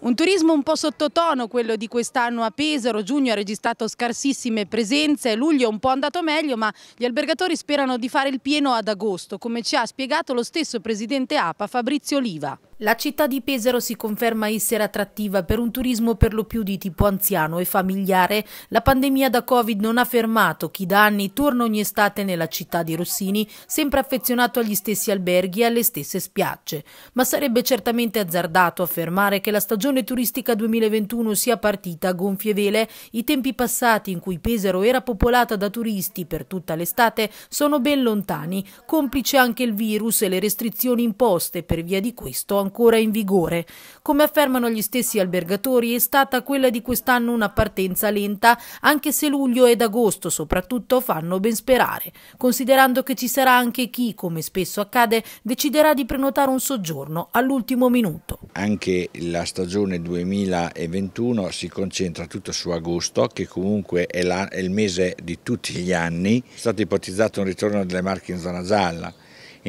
Un turismo un po' sottotono quello di quest'anno a Pesaro, giugno ha registrato scarsissime presenze, luglio è un po' andato meglio ma gli albergatori sperano di fare il pieno ad agosto, come ci ha spiegato lo stesso presidente APA Fabrizio Oliva. La città di Pesaro si conferma essere attrattiva per un turismo per lo più di tipo anziano e familiare. La pandemia da Covid non ha fermato chi da anni torna ogni estate nella città di Rossini, sempre affezionato agli stessi alberghi e alle stesse spiagge. Ma sarebbe certamente azzardato affermare che la stagione turistica 2021 sia partita a gonfie vele. I tempi passati in cui Pesaro era popolata da turisti per tutta l'estate sono ben lontani, complice anche il virus e le restrizioni imposte per via di questo ancora in vigore. Come affermano gli stessi albergatori, è stata quella di quest'anno una partenza lenta, anche se luglio ed agosto soprattutto fanno ben sperare, considerando che ci sarà anche chi, come spesso accade, deciderà di prenotare un soggiorno all'ultimo minuto. Anche la stagione 2021 si concentra tutto su agosto, che comunque è, la, è il mese di tutti gli anni. È stato ipotizzato un ritorno delle marche in zona gialla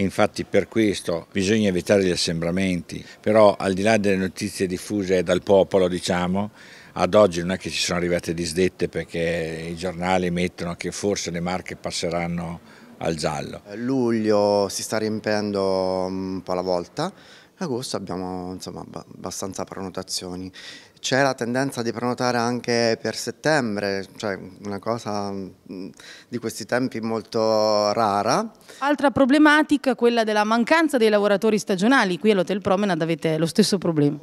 infatti per questo bisogna evitare gli assembramenti, però al di là delle notizie diffuse dal popolo diciamo, ad oggi non è che ci sono arrivate disdette perché i giornali mettono che forse le marche passeranno al giallo. Luglio si sta riempendo mm, un po' alla volta, agosto abbiamo insomma, abbastanza prenotazioni. C'è la tendenza di prenotare anche per settembre, cioè una cosa mm, di questi tempi molto rara. Altra problematica, è quella della mancanza dei lavoratori stagionali. Qui all'Hotel Promenade avete lo stesso problema.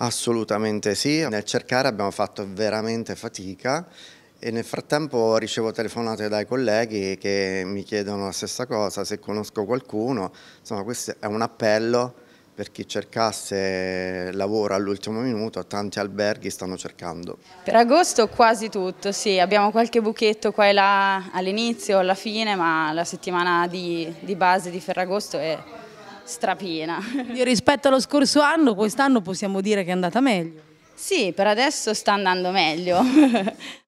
Assolutamente sì, nel cercare abbiamo fatto veramente fatica e nel frattempo ricevo telefonate dai colleghi che mi chiedono la stessa cosa, se conosco qualcuno, insomma questo è un appello per chi cercasse lavoro all'ultimo minuto, tanti alberghi stanno cercando. Per agosto quasi tutto, sì, abbiamo qualche buchetto qua e là all'inizio, alla fine, ma la settimana di, di base di Ferragosto è strapiena. Quindi rispetto allo scorso anno, quest'anno possiamo dire che è andata meglio? Sì, per adesso sta andando meglio.